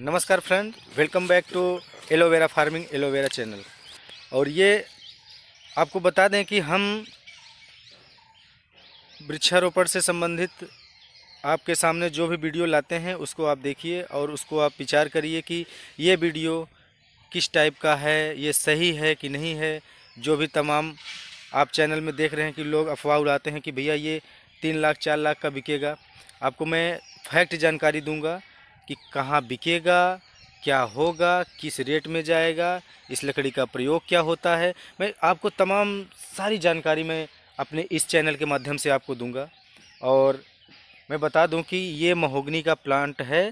नमस्कार friend welcome back to aloe vera farming aloe vera channel और ये आपको बता दें कि हम वृक्षारोपण से संबंधित आपके सामने जो भी वीडियो लाते हैं उसको आप देखिए और उसको आप विचार करिए कि ये वीडियो किस टाइप का है ये सही है कि नहीं है जो भी तमाम आप चैनल में देख रहे हैं कि लोग अफवाह उड़ाते हैं कि भैया ये तीन लाख चार लाख का बिकेगा आपको मैं फैक्ट जानकारी दूंगा कि कहाँ बिकेगा क्या होगा किस रेट में जाएगा इस लकड़ी का प्रयोग क्या होता है मैं आपको तमाम सारी जानकारी मैं अपने इस चैनल के माध्यम से आपको दूंगा और मैं बता दूं कि ये महोगनी का प्लांट है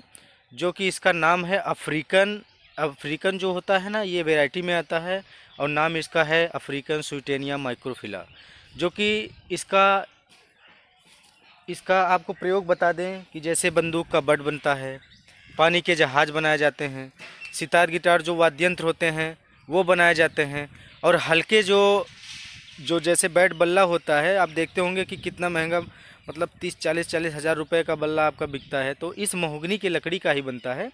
जो कि इसका नाम है अफ्रीकन अफ्रीकन जो होता है ना ये वेराइटी में आता है और नाम इसका है अफ्रीकन स्वीटेनिया माइक्रोफिला जो कि इसका इसका आपको प्रयोग बता दें कि जैसे बंदूक का बट बनता है पानी के जहाज बनाए जाते हैं सितार गिटार जो वाद्य यंत्र होते हैं वो बनाए जाते हैं और हल्के जो जो जैसे बैट बल्ला होता है आप देखते होंगे कि कितना महंगा मतलब तीस चालीस चालीस हज़ार रुपये का बल्ला आपका बिकता है तो इस महोगनी की लकड़ी का ही बनता है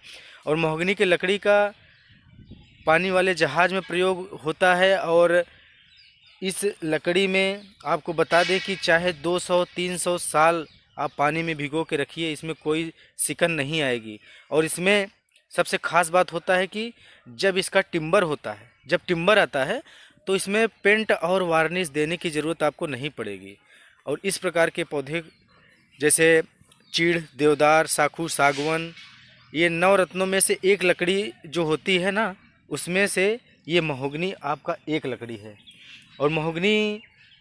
और महोगनी की लकड़ी का पानी वाले जहाज़ में प्रयोग होता है और इस लकड़ी में आपको बता दें कि चाहे 200-300 साल आप पानी में भिगो के रखिए इसमें कोई सिकन नहीं आएगी और इसमें सबसे ख़ास बात होता है कि जब इसका टिम्बर होता है जब टिम्बर आता है तो इसमें पेंट और वार्निश देने की ज़रूरत आपको नहीं पड़ेगी और इस प्रकार के पौधे जैसे चीड़ देवदार साखू सागवन ये नौ रत्नों में से एक लकड़ी जो होती है ना उसमें से ये महोगनी आपका एक लकड़ी है और महोगनी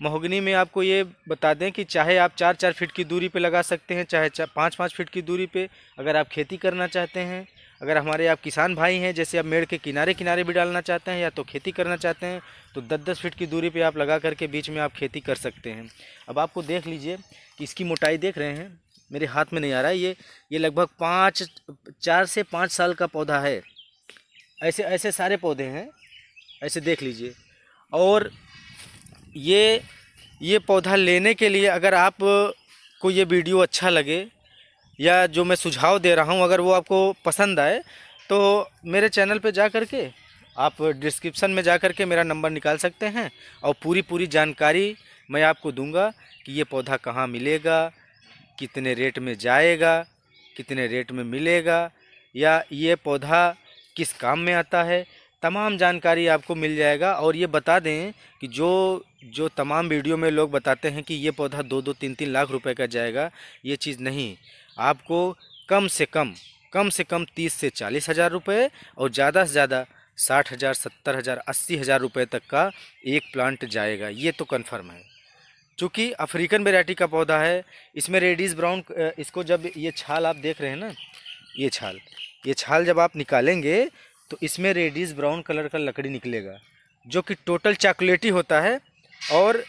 महोगनी में आपको ये बता दें कि चाहे आप चार चार फीट की दूरी पे लगा सकते हैं चाहे चा, पाँच पाँच फीट की दूरी पे अगर आप खेती करना चाहते हैं अगर हमारे आप किसान भाई हैं जैसे आप मेड़ के किनारे किनारे भी डालना चाहते हैं या तो खेती करना चाहते हैं तो दस दस फीट की दूरी पे आप लगा करके बीच में आप खेती कर सकते हैं अब आपको देख लीजिए कि इसकी मोटाई देख रहे हैं मेरे हाथ में नहीं आ रहा है ये ये लगभग पाँच चार से पाँच साल का पौधा है ऐसे ऐसे सारे पौधे हैं ऐसे देख लीजिए और ये ये पौधा लेने के लिए अगर आप को ये वीडियो अच्छा लगे या जो मैं सुझाव दे रहा हूँ अगर वो आपको पसंद आए तो मेरे चैनल पे जा कर के आप डिस्क्रिप्शन में जा कर के मेरा नंबर निकाल सकते हैं और पूरी पूरी जानकारी मैं आपको दूंगा कि ये पौधा कहाँ मिलेगा कितने रेट में जाएगा कितने रेट में मिलेगा या ये पौधा किस काम में आता है तमाम जानकारी आपको मिल जाएगा और ये बता दें कि जो जो तमाम वीडियो में लोग बताते हैं कि ये पौधा दो दो तीन तीन लाख रुपए का जाएगा ये चीज़ नहीं आपको कम से कम कम से कम तीस से चालीस हज़ार रुपये और ज़्यादा से ज़्यादा साठ हज़ार सत्तर हज़ार अस्सी हज़ार रुपये तक का एक प्लांट जाएगा ये तो कन्फर्म है चूँकि अफ्रीकन वेराइटी का पौधा है इसमें रेडीज़ ब्राउन इसको जब ये छाल आप देख रहे हैं ना ये छाल ये छाल जब आप निकालेंगे तो इसमें रेडिस ब्राउन कलर का लकड़ी निकलेगा जो कि टोटल चॉकलेटी होता है और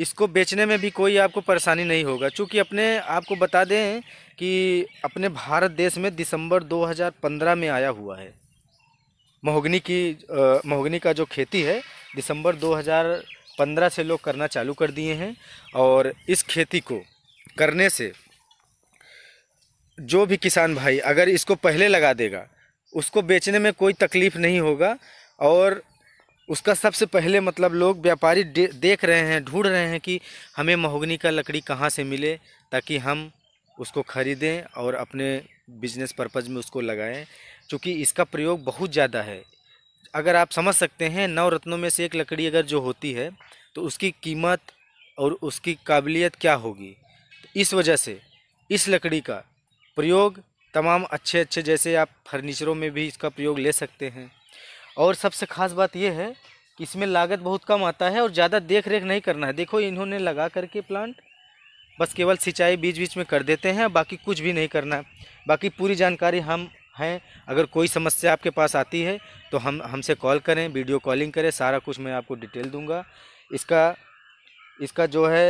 इसको बेचने में भी कोई आपको परेशानी नहीं होगा क्योंकि अपने आपको बता दें कि अपने भारत देश में दिसंबर 2015 में आया हुआ है महोगनी की महोगनी का जो खेती है दिसंबर 2015 से लोग करना चालू कर दिए हैं और इस खेती को करने से जो भी किसान भाई अगर इसको पहले लगा देगा उसको बेचने में कोई तकलीफ़ नहीं होगा और उसका सबसे पहले मतलब लोग व्यापारी दे, देख रहे हैं ढूंढ रहे हैं कि हमें महोगनी का लकड़ी कहाँ से मिले ताकि हम उसको ख़रीदें और अपने बिजनेस पर्पज़ में उसको लगाएं क्योंकि इसका प्रयोग बहुत ज़्यादा है अगर आप समझ सकते हैं नौ रत्नों में से एक लकड़ी अगर जो होती है तो उसकी कीमत और उसकी काबिलियत क्या होगी तो इस वजह से इस लकड़ी का प्रयोग तमाम अच्छे अच्छे जैसे आप फर्नीचरों में भी इसका प्रयोग ले सकते हैं और सबसे ख़ास बात यह है कि इसमें लागत बहुत कम आता है और ज़्यादा देख रेख नहीं करना है देखो इन्होंने लगा करके प्लांट बस केवल सिंचाई बीच बीच में कर देते हैं बाकी कुछ भी नहीं करना बाकी पूरी जानकारी हम हैं अगर कोई समस्या आपके पास आती है तो हम हमसे कॉल करें वीडियो कॉलिंग करें सारा कुछ मैं आपको डिटेल दूँगा इसका इसका जो है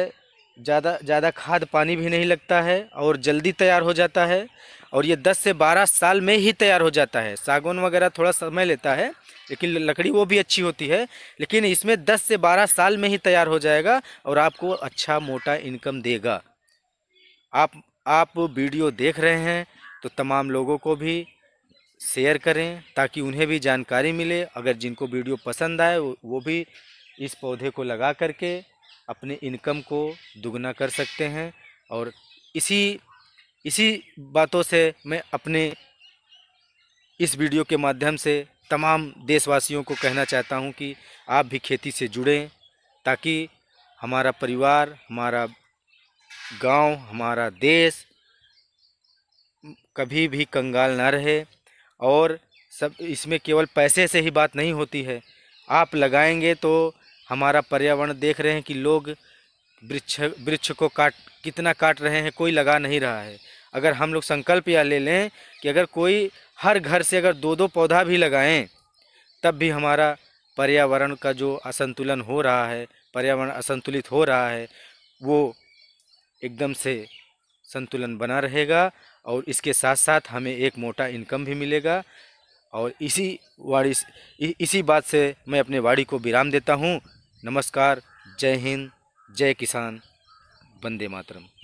ज़्यादा ज़्यादा खाद पानी भी नहीं लगता है और जल्दी तैयार हो जाता है और ये 10 से 12 साल में ही तैयार हो जाता है सागौन वगैरह थोड़ा समय लेता है लेकिन लकड़ी वो भी अच्छी होती है लेकिन इसमें 10 से 12 साल में ही तैयार हो जाएगा और आपको अच्छा मोटा इनकम देगा आप आप वीडियो देख रहे हैं तो तमाम लोगों को भी शेयर करें ताकि उन्हें भी जानकारी मिले अगर जिनको वीडियो पसंद आए वो भी इस पौधे को लगा करके अपने इनकम को दुगना कर सकते हैं और इसी इसी बातों से मैं अपने इस वीडियो के माध्यम से तमाम देशवासियों को कहना चाहता हूं कि आप भी खेती से जुड़ें ताकि हमारा परिवार हमारा गांव, हमारा देश कभी भी कंगाल ना रहे और सब इसमें केवल पैसे से ही बात नहीं होती है आप लगाएंगे तो हमारा पर्यावरण देख रहे हैं कि लोग वृक्ष वृक्ष को काट कितना काट रहे हैं कोई लगा नहीं रहा है अगर हम लोग संकल्प या ले लें कि अगर कोई हर घर से अगर दो दो पौधा भी लगाएं तब भी हमारा पर्यावरण का जो असंतुलन हो रहा है पर्यावरण असंतुलित हो रहा है वो एकदम से संतुलन बना रहेगा और इसके साथ साथ हमें एक मोटा इनकम भी मिलेगा और इसी वाड़ी इसी बात से मैं अपने वाड़ी को विराम देता हूँ नमस्कार जय हिंद जय किसान वंदे मातरम